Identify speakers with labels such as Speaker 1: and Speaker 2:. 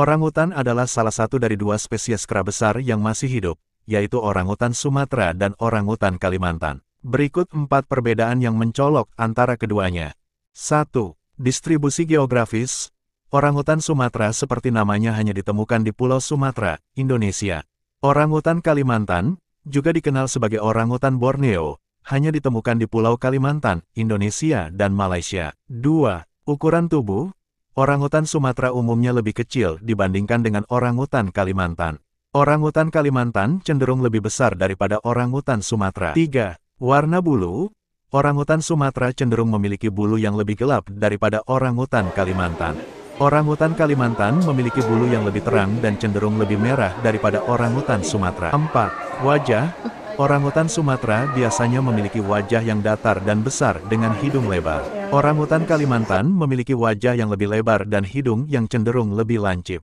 Speaker 1: Orang hutan adalah salah satu dari dua spesies kera besar yang masih hidup, yaitu orang hutan Sumatera dan orang hutan Kalimantan. Berikut empat perbedaan yang mencolok antara keduanya. 1. Distribusi geografis Orang hutan Sumatera seperti namanya hanya ditemukan di Pulau Sumatera, Indonesia. Orang hutan Kalimantan, juga dikenal sebagai orang hutan Borneo, hanya ditemukan di Pulau Kalimantan, Indonesia dan Malaysia. 2. Ukuran tubuh Orangutan Sumatera umumnya lebih kecil dibandingkan dengan orangutan Kalimantan. Orangutan Kalimantan cenderung lebih besar daripada orangutan Sumatera. 3. Warna bulu Orangutan Sumatera cenderung memiliki bulu yang lebih gelap daripada orangutan Kalimantan. Orangutan Kalimantan memiliki bulu yang lebih terang dan cenderung lebih merah daripada orangutan Sumatera. 4. Wajah Orangutan Sumatera biasanya memiliki wajah yang datar dan besar dengan hidung lebar. Orangutan Kalimantan memiliki wajah yang lebih lebar dan hidung yang cenderung lebih lancip.